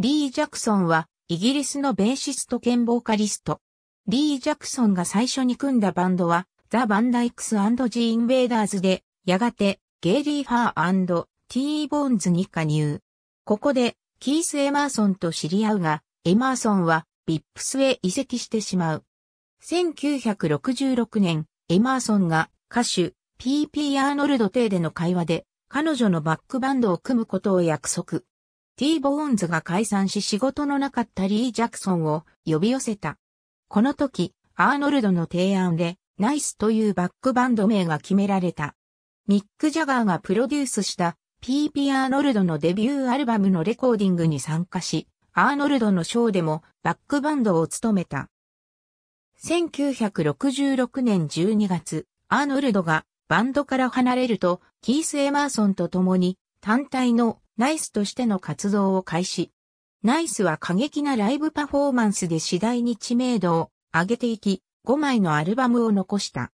リー・ジャクソンは、イギリスのベーシスト兼ボーカリスト。リー・ジャクソンが最初に組んだバンドは、ザ・バンダイクスジー・インベーダーズで、やがて、ゲイリー・ファーティー・ボーンズに加入。ここで、キース・エマーソンと知り合うが、エマーソンは、ビップスへ移籍してしまう。1966年、エマーソンが、歌手、P.P. アーノルド邸での会話で、彼女のバックバンドを組むことを約束。T ボーンズが解散し仕事のなかったリー・ジャクソンを呼び寄せた。この時、アーノルドの提案で、ナイスというバックバンド名が決められた。ミック・ジャガーがプロデュースした PP アーノルドのデビューアルバムのレコーディングに参加し、アーノルドのショーでもバックバンドを務めた。1966年12月、アーノルドがバンドから離れると、キース・エマーソンと共に単体のナイスとしての活動を開始。ナイスは過激なライブパフォーマンスで次第に知名度を上げていき、5枚のアルバムを残した。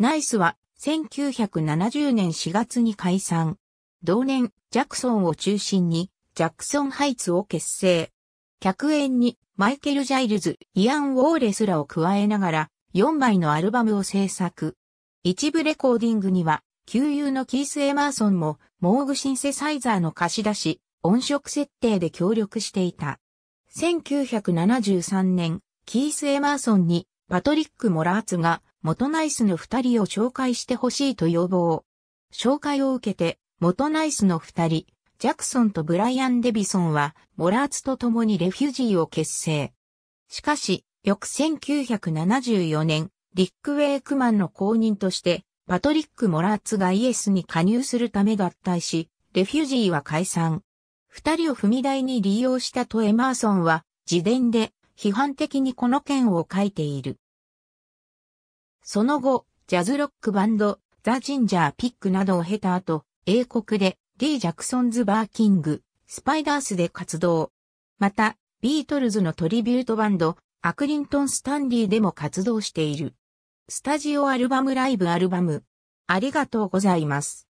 ナイスは1970年4月に解散。同年、ジャクソンを中心に、ジャクソンハイツを結成。客演にマイケル・ジャイルズ、イアン・ウォーレスらを加えながら4枚のアルバムを制作。一部レコーディングには旧友のキース・エマーソンも、モーグシンセサイザーの貸し出し、音色設定で協力していた。1973年、キース・エマーソンに、パトリック・モラーツが、元ナイスの二人を紹介してほしいと要望。紹介を受けて、元ナイスの二人、ジャクソンとブライアン・デビソンは、モラーツと共にレフュジーを結成。しかし、翌1974年、リック・ウェイクマンの後任として、パトリック・モラーツがイエスに加入するため合体し、レフュジーは解散。二人を踏み台に利用したとエマーソンは、自伝で批判的にこの件を書いている。その後、ジャズロックバンド、ザ・ジンジャー・ピックなどを経た後、英国で D・ ジャクソンズ・バーキング、スパイダースで活動。また、ビートルズのトリビュートバンド、アクリントン・スタンリーでも活動している。スタジオアルバムライブアルバム。ありがとうございます。